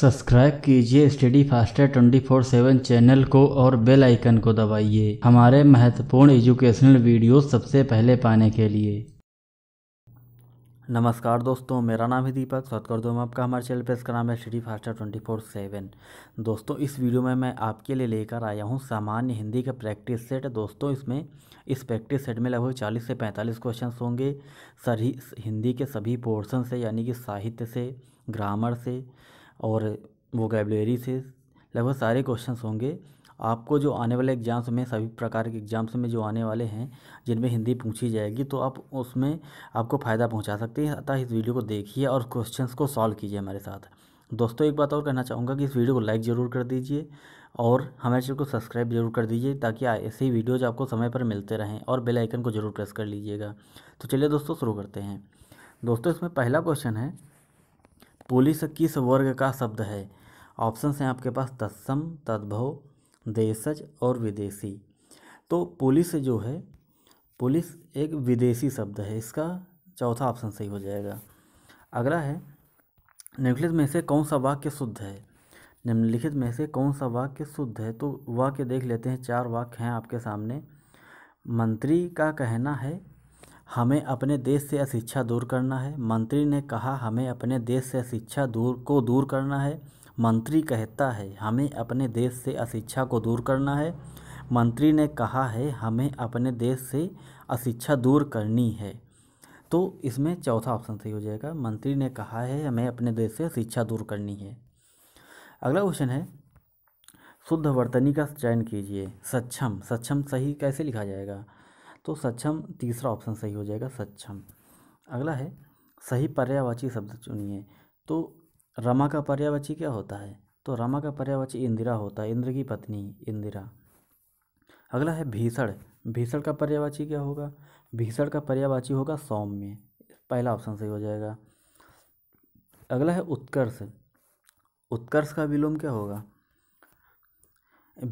subscribe कीजिए study faster 24/7 channel को और बेल आइकन को दबाइए हमारे महत्वपूर्ण एजुकेशनल वीडियो सबसे पहले पाने के लिए नमस्कार दोस्तों मेरा नाम है दीपक स्वागत कर दो मैं आपका हमारे चैनल पर इसका नाम है study faster twenty four seven दोस्तों इस वीडियो में मैं आपके लिए लेकर आया हूँ सामान्य हिंदी का प्रैक्टिस सेट दोस्तों इसमें इस प्रैक्टिस सेट में लगभग चालीस से पैंतालीस क्वेश्चन होंगे सर हिंदी के सभी पोर्सन से यानी कि साहित्य से ग्रामर से और वोकेबलरी से लगभग सारे क्वेश्चंस होंगे आपको जो आने वाले एग्ज़ाम्स में सभी प्रकार के एग्ज़ाम्स में जो आने वाले हैं जिनमें हिंदी पूछी जाएगी तो आप उसमें आपको फ़ायदा पहुंचा सकते हैं अतः इस वीडियो को देखिए और क्वेश्चंस को सॉल्व कीजिए हमारे साथ दोस्तों एक बात और कहना चाहूँगा कि इस वीडियो को लाइक ज़रूर कर दीजिए और हमारे चैनल को सब्सक्राइब जरूर कर दीजिए ताकि ऐसे ही वीडियोज आपको समय पर मिलते रहें और बेलाइकन को ज़रूर प्रेस कर लीजिएगा तो चलिए दोस्तों शुरू करते हैं दोस्तों इसमें पहला क्वेश्चन है पुलिस किस वर्ग का शब्द है ऑप्शन हैं आपके पास तत्सम तद्भव देशज और विदेशी तो पुलिस जो है पुलिस एक विदेशी शब्द है इसका चौथा ऑप्शन सही हो जाएगा अगला है निम्नलिखित में से कौन सा वाक्य शुद्ध है निम्नलिखित में से कौन सा वाक्य शुद्ध है तो वाक्य देख लेते हैं चार वाक्य हैं आपके सामने मंत्री का कहना है हमें अपने देश से अशिक्षा दूर करना है मंत्री ने कहा हमें अपने देश से अशिक्षा दूर को दूर करना है मंत्री कहता है हमें अपने देश से अशिक्षा को दूर करना है मंत्री ने कहा है हमें अपने देश से अशिक्षा दूर करनी है तो इसमें चौथा ऑप्शन सही हो जाएगा मंत्री ने कहा है हमें अपने देश से शिक्षा दूर करनी है अगला क्वेश्चन है शुद्ध वर्तनी का चयन कीजिए सक्षम सक्षम सही कैसे लिखा जाएगा तो सक्षम तीसरा ऑप्शन सही हो जाएगा सक्षम अगला है सही पर्यावाची शब्द चुनिए तो रमा का पर्यावाची क्या होता है तो रमा का पर्यावाची इंदिरा होता है इंद्र की पत्नी इंदिरा अगला है भीषण भीषण का पर्यावाची क्या होगा भीषण का पर्यावाची होगा सौम्य पहला ऑप्शन सही हो जाएगा अगला है उत्कर्ष उत्कर्ष का विलोम क्या होगा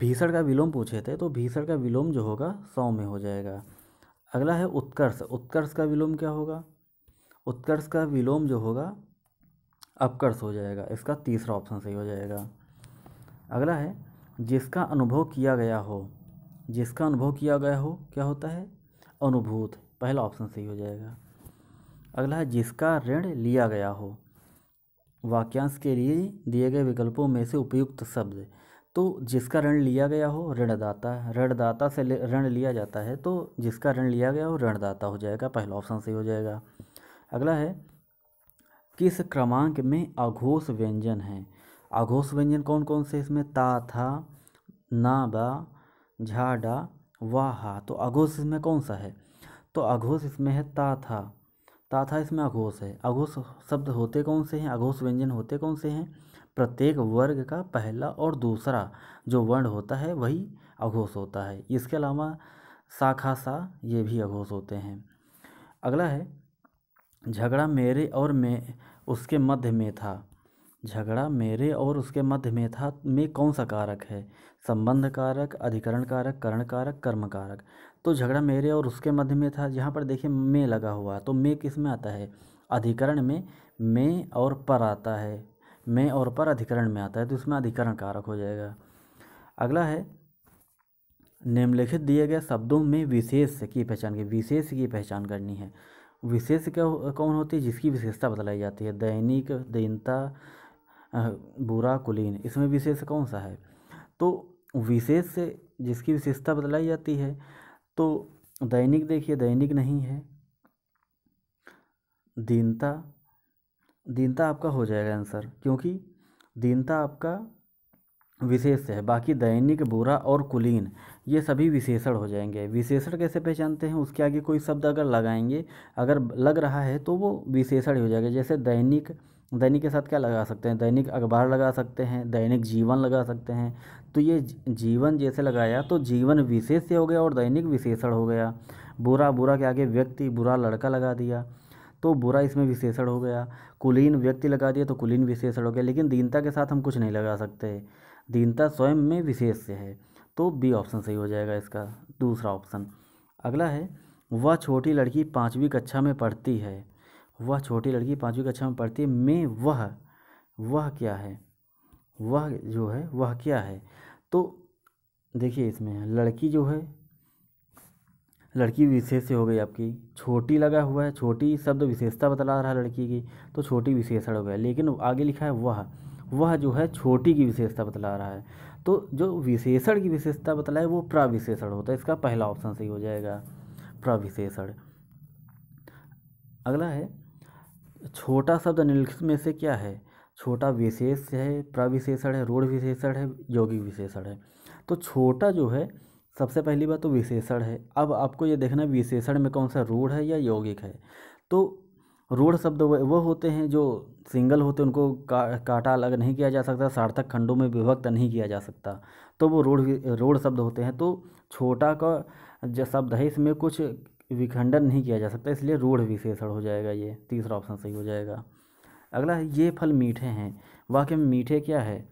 भीषण का विलोम पूछे थे तो भीषण का विलोम जो होगा सौम्य में हो जाएगा अगला है उत्कर्ष उत्कर्ष का विलोम क्या होगा उत्कर्ष का विलोम जो होगा अपकर्ष हो जाएगा इसका तीसरा ऑप्शन सही हो जाएगा अगला है जिसका अनुभव किया गया हो जिसका अनुभव किया गया हो क्या होता है अनुभूत पहला ऑप्शन सही हो जाएगा अगला है जिसका ऋण लिया गया हो वाक्यांश के लिए दिए गए विकल्पों में से उपयुक्त शब्द तो जिसका ऋण लिया गया हो ऋणदाता ऋणदाता से ऋण लिया जाता है तो जिसका ऋण लिया गया हो ऋणदाता हो जाएगा पहला ऑप्शन सही हो जाएगा अगला है किस क्रमांक में अघोष व्यंजन है अघोष व्यंजन कौन कौन से इसमें ता था ना बा झाडा वाहा तो अघोष इसमें कौन सा है तो अघोष इसमें है ता था ता था इसमें अघोष है अघोष शब्द होते कौन से हैं अघोष व्यंजन होते कौन से हैं प्रत्येक वर्ग का पहला और दूसरा जो वर्ण होता है वही अघोष होता है इसके अलावा शाखा सा ये भी अघोष होते हैं अगला है झगड़ा मेरे और मैं उसके मध्य में था झगड़ा मेरे और उसके मध्य में था में कौन सा कारक है संबंध कारक अधिकरण कारक करण कारक कर्म कारक तो झगड़ा मेरे और उसके मध्य में था जहाँ पर देखिए मैं लगा हुआ तो मैं किस में आता है अधिकरण में मैं और पर आता है में और पर अधिकरण में आता है तो इसमें अधिकरण कारक हो जाएगा अगला है निम्नलिखित दिए गए शब्दों में विशेष की पहचान की विशेष की पहचान करनी है विशेष क्या कौन होती है जिसकी विशेषता बतलाई जाती है दैनिक दीनता बुरा कुलीन इसमें विशेष कौन सा है तो विशेष से जिसकी विशेषता बतलाई जाती है तो दैनिक देखिए दैनिक नहीं है दीनता दीनता आपका हो जाएगा आंसर क्योंकि दीनता आपका विशेष है बाकी दैनिक बुरा और कुलीन ये सभी विशेषण हो जाएंगे विशेषण कैसे पहचानते हैं उसके आगे कोई शब्द अगर लगाएंगे अगर लग रहा है तो वो विशेषण हो जाएगा जैसे दैनिक दैनिक के साथ क्या लगा सकते हैं दैनिक अखबार लगा सकते हैं दैनिक जीवन लगा सकते हैं तो ये जीवन जैसे लगाया तो जीवन विशेष से हो गया और दैनिक विशेषण हो गया बुरा बुरा के आगे व्यक्ति बुरा लड़का लगा दिया तो बुरा इसमें विशेषण हो गया कुलीन व्यक्ति लगा दिया तो कुलीन विशेषण हो गया लेकिन दीनता के साथ हम कुछ नहीं लगा सकते दीनता स्वयं में विशेष से है तो बी ऑप्शन सही हो जाएगा इसका दूसरा ऑप्शन अगला है वह छोटी लड़की पाँचवीं कक्षा में पढ़ती है वह छोटी लड़की पाँचवीं कक्षा में पढ़ती है में वह वह क्या है वह जो है वह क्या है तो देखिए इसमें लड़की जो है लड़की विशेष से हो गई आपकी छोटी लगा हुआ है छोटी शब्द विशेषता बतला रहा है लड़की की तो छोटी विशेषण हो गया लेकिन आगे लिखा है वह वह जो है छोटी की विशेषता बतला रहा है तो जो विशेषण की विशेषता बतलाए वो प्रविशेषण होता है इसका पहला ऑप्शन सही हो जाएगा प्राविशेषण अगला है छोटा शब्द निम्नलिखित में से क्या है छोटा विशेष है प्राविशेषण है रूढ़ विशेषण है यौगिक विशेषण है तो छोटा जो है सबसे पहली बात तो विशेषण है अब आपको ये देखना है विशेषण में कौन सा रूढ़ है या यौगिक है तो रूढ़ शब्द वो होते हैं जो सिंगल होते हैं उनको का, काटा अलग नहीं किया जा सकता सार्थक खंडों में विभक्त नहीं किया जा सकता तो वो रूढ़ रूढ़ शब्द होते हैं तो छोटा का जो शब्द है इसमें कुछ विखंडन नहीं किया जा सकता इसलिए रूढ़ विशेषण हो जाएगा ये तीसरा ऑप्शन सही हो जाएगा अगला ये फल मीठे हैं वाक्य में मीठे क्या है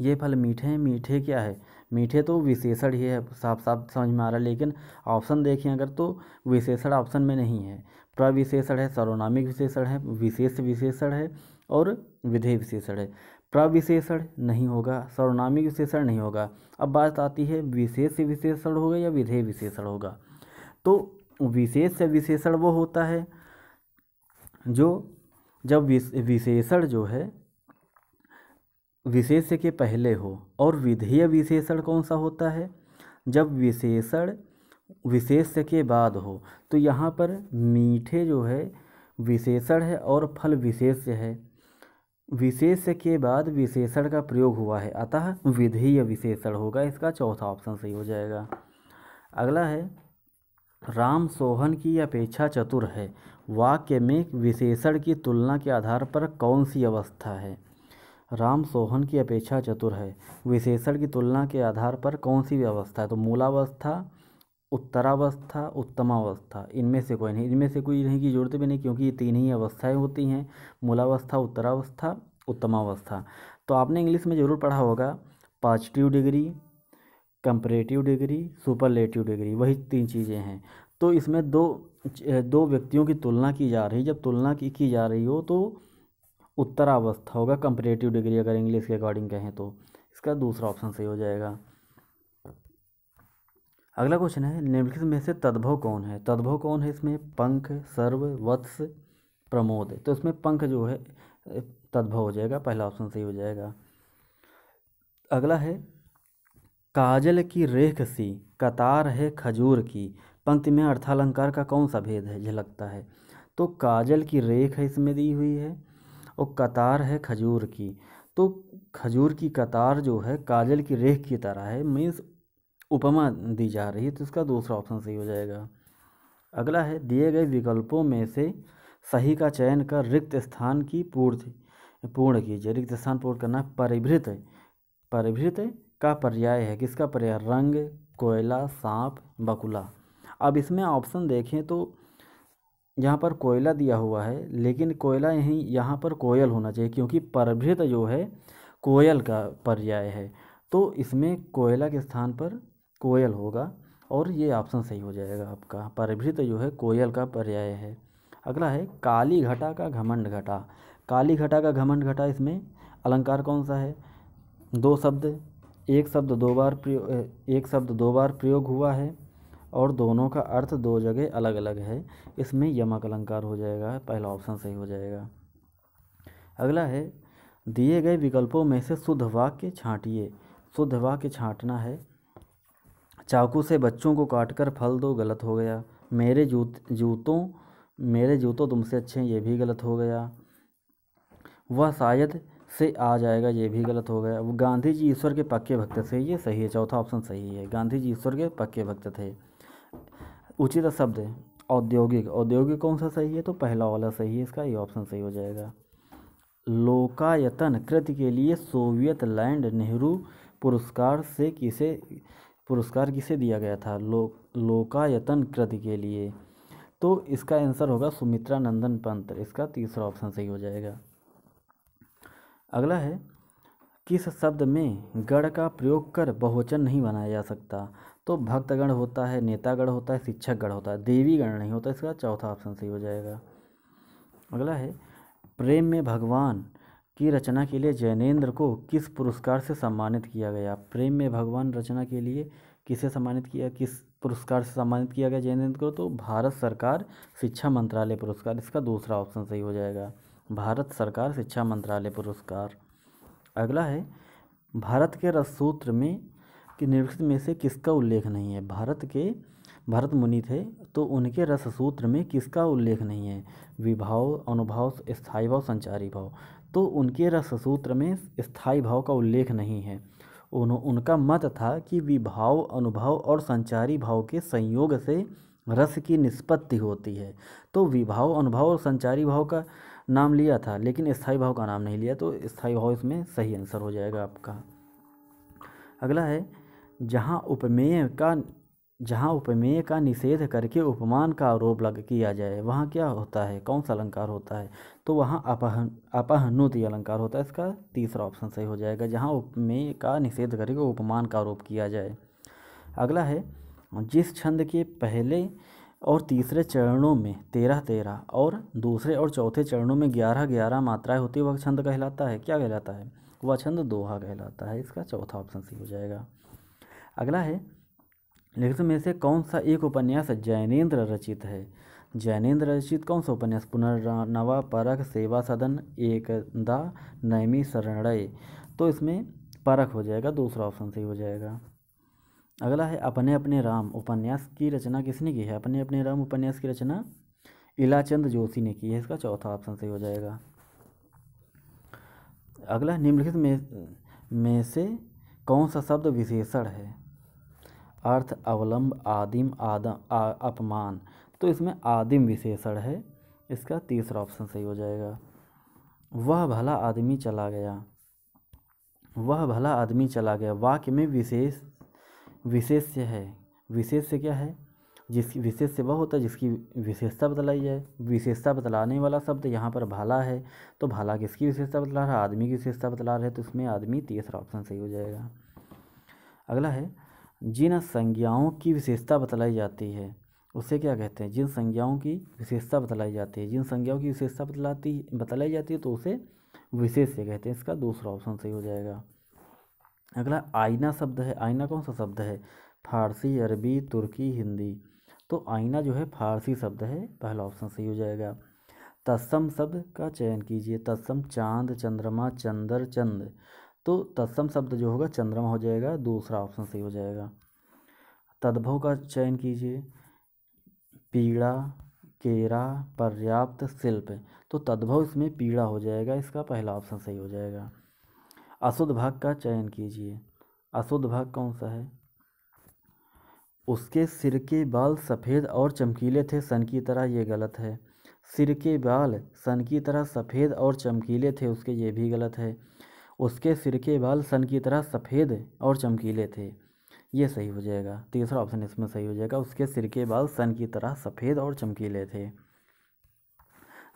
ये फल मीठे हैं मीठे क्या है मीठे तो विशेषण ही है साफ साफ समझ में आ रहा है लेकिन ऑप्शन देखें अगर तो विशेषण ऑप्शन में नहीं है प्रविशेषण है सर्वनामिक विशेषण है विशेष विशेषण है और विधेय विशेषण है प्रविशेषण नहीं होगा सर्वनामिक विशेषण नहीं होगा अब बात आती है विशेष विशेषण होगा या विधेय विशेषण होगा तो विशेष विशेषण वो होता है जो जब विशेषण जो है विशेष्य के पहले हो और विधेय विशेषण कौन सा होता है जब विशेषण विशेष्य के बाद हो तो यहाँ पर मीठे जो है विशेषण है और फल विशेष्य है विशेष के बाद विशेषण का प्रयोग हुआ है अतः विधेय विशेषण होगा इसका चौथा ऑप्शन सही हो जाएगा अगला है राम सोहन की अपेक्षा चतुर है वाक्य में विशेषण की तुलना के आधार पर कौन सी अवस्था है राम सोहन की अपेक्षा चतुर है विशेषण की तुलना के आधार पर कौन सी व्यवस्था है तो मूलावस्था उत्तरावस्था उत्तमावस्था इनमें से कोई नहीं इनमें से कोई नहीं की जरूरत भी नहीं क्योंकि ये तीन ही अवस्थाएं होती हैं मूलावस्था उत्तरावस्था उत्तमावस्था तो आपने इंग्लिश में ज़रूर पढ़ा होगा positive degree comparative degree superlative degree वही तीन चीज़ें हैं तो इसमें दो दो व्यक्तियों की तुलना की जा रही जब तुलना की, की जा रही हो तो उत्तरावस्था होगा कंपरेटिव डिग्री अगर इंग्लिश के अकॉर्डिंग कहें तो इसका दूसरा ऑप्शन सही हो जाएगा अगला क्वेश्चन है निम्नलिखित में से तद्भव कौन है तद्भव कौन है इसमें पंख सर्व वत्स प्रमोद तो इसमें पंख जो है तद्भव हो जाएगा पहला ऑप्शन सही हो जाएगा अगला है काजल की रेख सी कतार है खजूर की पंक्ति में अर्थालंकार का कौन सा भेद है झलकता है तो काजल की रेख इसमें दी हुई है और कतार है खजूर की तो खजूर की कतार जो है काजल की रेख की तरह है मीन्स उपमा दी जा रही है तो इसका दूसरा ऑप्शन सही हो जाएगा अगला है दिए गए विकल्पों में से सही का चयन कर रिक्त स्थान की पूर्ति पूर्ण कीजिए रिक्त स्थान पूर्ण करना परिभृत परिभृत का पर्याय है किसका पर्याय रंग कोयला सांप बकुला अब इसमें ऑप्शन देखें तो यहाँ पर कोयला दिया हुआ है लेकिन कोयला यहीं यहाँ पर कोयल होना चाहिए क्योंकि परभृत जो है कोयल का पर्याय है तो इसमें कोयला के स्थान पर कोयल होगा और ये ऑप्शन सही हो जाएगा आपका परभृत जो है कोयल का पर्याय है अगला है काली घटा का घमंड घटा काली घटा का घमंड घटा इसमें अलंकार कौन सा है दो शब्द एक शब्द दो बार प्रयोग एक शब्द दो बार प्रयोग हुआ है और दोनों का अर्थ दो जगह अलग अलग है इसमें यमक अलंकार हो जाएगा पहला ऑप्शन सही हो जाएगा अगला है दिए गए विकल्पों में से शुद्ध वाक्य छाँटिए शुद्ध वाक्य छाँटना है चाकू से बच्चों को काटकर फल दो गलत हो गया मेरे जूत जूतों मेरे जूतों तुमसे अच्छे हैं ये भी गलत हो गया वह शायद से आ जाएगा ये भी गलत हो गया गांधी जी ईश्वर के पक्के भक्त थे ये सही है चौथा ऑप्शन सही है गांधी जी ईश्वर के पक्के भक्त थे उचित शब्द है औद्योगिक औद्योगिक कौन सा सही है तो पहला वाला सही है इसका ये ऑप्शन सही हो जाएगा लोकायतन कृति के लिए सोवियत लैंड नेहरू पुरस्कार से किसे पुरस्कार किसे दिया गया था लो लोकायतन कृति के लिए तो इसका आंसर होगा सुमित्रा नंदन पंत इसका तीसरा ऑप्शन सही हो जाएगा अगला है किस शब्द में गढ़ का प्रयोग कर बहुवचन नहीं बनाया जा सकता तो भक्तगण होता है नेतागण होता है शिक्षकगण होता है देवीगण नहीं होता इसका चौथा ऑप्शन सही हो जाएगा अगला है प्रेम में भगवान की रचना के लिए जैनेन्द्र को किस पुरस्कार से सम्मानित किया गया प्रेम में भगवान रचना के लिए किसे सम्मानित किया किस पुरस्कार से सम्मानित किया गया जैनेन्द्र को तो भारत सरकार शिक्षा मंत्रालय पुरस्कार इसका दूसरा ऑप्शन सही हो जाएगा भारत सरकार शिक्षा मंत्रालय पुरस्कार अगला है भारत के रस सूत्र में कि निम्नलिखित में से किसका उल्लेख नहीं है भारत के भरत मुनि थे तो उनके रस सूत्र में किसका उल्लेख नहीं है विभाव अनुभाव स्थायी भाव संचारी भाव तो उनके रस सूत्र में स्थायी भाव का उल्लेख नहीं है उन, उनका मत था कि विभाव अनुभाव और संचारी भाव के संयोग से रस की निष्पत्ति होती है तो विभाव अनुभाव और संचारी भाव का नाम लिया था लेकिन स्थाई भाव का नाम नहीं लिया तो स्थाई भाव इसमें सही आंसर हो जाएगा आपका अगला है जहाँ उपमेय का जहाँ उपमेय का निषेध करके उपमान का आरोप लग किया जाए वहाँ क्या होता है कौन सा अलंकार होता है तो वहाँ अपहन अपहनुति अलंकार होता है इसका तीसरा ऑप्शन सही हो जाएगा जहाँ उपमेय का निषेध करके उपमान का आरोप किया जाए अगला है जिस छंद के पहले और तीसरे चरणों में तेरह तेरह और दूसरे और चौथे चरणों में ग्यारह ग्यारह मात्राएं होती है वह छंद कहलाता है क्या कहलाता है वह छंद दोहा कहलाता है इसका चौथा ऑप्शन सही हो जाएगा अगला है लेखकों में से कौन सा एक उपन्यास जैनेन्द्र रचित है जैनेन्द्र रचित कौन सा उपन्यास पुनर्नवा परख सेवा सदन दा नैमी शरणय तो इसमें परख हो जाएगा दूसरा ऑप्शन सही हो जाएगा अगला है अपने अपने राम उपन्यास की रचना किसने की है अपने अपने राम उपन्यास की रचना इलाचंद जोशी ने की है इसका चौथा ऑप्शन सही हो जाएगा अगला निम्नलिखित में में से कौन सा शब्द विशेषण है अर्थ अवलंब आदिम आदम अपमान तो इसमें आदिम विशेषण है इसका तीसरा ऑप्शन सही हो जाएगा वह भला आदमी चला गया वह भला आदमी चला गया वाक्य में विशेष विशेष्य है विशेष्य क्या है जिस से वह होता है जिसकी विशेषता बतलाई जाए विशेषता बतलाने वाला शब्द यहाँ पर भाला है तो भाला किसकी विशेषता बतला रहा है आदमी की विशेषता बतला रहा है तो इसमें आदमी तीसरा ऑप्शन सही हो जाएगा अगला है जिन संज्ञाओं की विशेषता बतलाई जाती है उसे क्या कहते हैं जिन संज्ञाओं की विशेषता बतलाई जाती है जिन संज्ञाओं की विशेषता बतलाती बतलाई जाती है तो उसे विशेष से कहते हैं इसका दूसरा ऑप्शन सही हो जाएगा अगला आईना शब्द है आईना कौन सा शब्द है फारसी अरबी तुर्की हिंदी तो आईना जो है फारसी शब्द है पहला ऑप्शन सही हो जाएगा तत्सम शब्द का चयन कीजिए तत्सम चांद चंद्रमा चंदर चंद तो तत्सम शब्द जो होगा चंद्रमा हो जाएगा दूसरा ऑप्शन सही हो जाएगा तद्भव का चयन कीजिए पीड़ा केरा पर्याप्त शिल्प तो तद्भव इसमें पीड़ा हो जाएगा इसका पहला ऑप्शन सही हो जाएगा अशुद्ध भाग का चयन कीजिए अशुद्ध भाग कौन सा है उसके सिर के बाल सफ़ेद और चमकीले थे सन की तरह ये गलत है सिर के बाल सन की तरह सफ़ेद और चमकीले थे उसके ये भी गलत है उसके सिर के बाल सन की तरह सफ़ेद और चमकीले थे ये सही हो जाएगा तीसरा ऑप्शन इसमें सही हो जाएगा उसके सिर के बाल सन की तरह सफ़ेद और चमकीले थे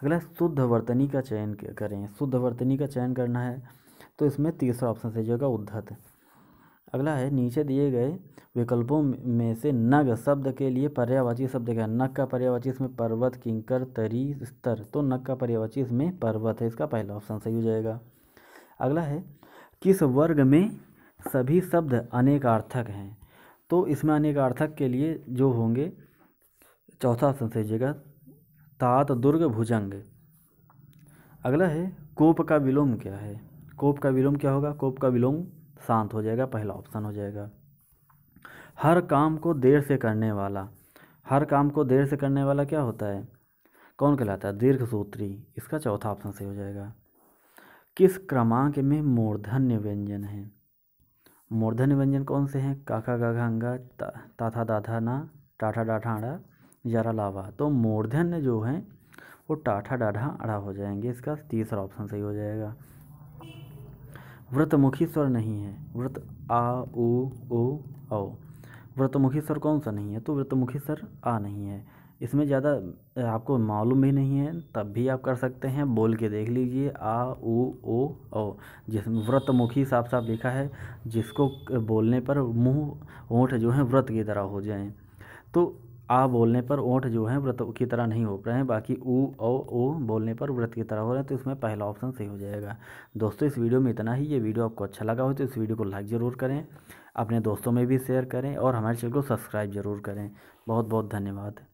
अगला शुद्ध वर्तनी का चयन करें शुद्ध वर्तनी का चयन करना है तो इसमें तीसरा ऑप्शन सही होगा उद्धत अगला है नीचे दिए गए विकल्पों में से नग शब्द के लिए पर्यावाची शब्द क्या नग का पर्यावाची इसमें पर्वत किंकर तरी स्तर तो नग का पर्यावाची इसमें पर्वत है इसका पहला ऑप्शन सही हो जाएगा अगला है किस वर्ग में सभी शब्द अनेकार्थक हैं तो इसमें अनेकार्थक के लिए जो होंगे चौथा ऑप्शन सही तात दुर्ग भुजंग अगला है कोप का विलोम क्या है कोप का विलोम क्या होगा कोप का विलोम शांत हो जाएगा पहला ऑप्शन हो जाएगा हर काम को देर से करने वाला हर काम को देर से करने वाला क्या होता है कौन कहलाता है दीर्घ सूत्री इसका चौथा ऑप्शन सही हो जाएगा किस क्रमांक में मूर्धन्य व्यंजन है मूर्धन्य व्यंजन कौन से हैं काका गाघा अंगा ता, ताथा दाथा ना टाठा डाठा अड़ा यारा लावा तो मूर्धन्य जो हैं वो टाठा डाढ़ा अड़ा हो जाएंगे इसका तीसरा ऑप्शन सही हो जाएगा व्रतमुखी स्वर नहीं है व्रत आ उ ओ ओ व्रतमुखी स्वर कौन सा नहीं है तो व्रतमुखी स्वर आ नहीं है इसमें ज़्यादा आपको मालूम भी नहीं है तब भी आप कर सकते हैं बोल के देख लीजिए आ उ ओ ओ जिस व्रतमुखी साफ साफ लिखा है जिसको बोलने पर मुंह ओंठ जो है व्रत की तरह हो जाएं तो आ बोलने पर ओंठ जो है व्रत की तरह नहीं हो रहे हैं बाकी ऊ ओ ओ बोलने पर व्रत की तरह हो रहे हैं तो इसमें पहला ऑप्शन सही हो जाएगा दोस्तों इस वीडियो में इतना ही ये वीडियो आपको अच्छा लगा हो तो इस वीडियो को लाइक ज़रूर करें अपने दोस्तों में भी शेयर करें और हमारे चैनल को सब्सक्राइब ज़रूर करें बहुत बहुत धन्यवाद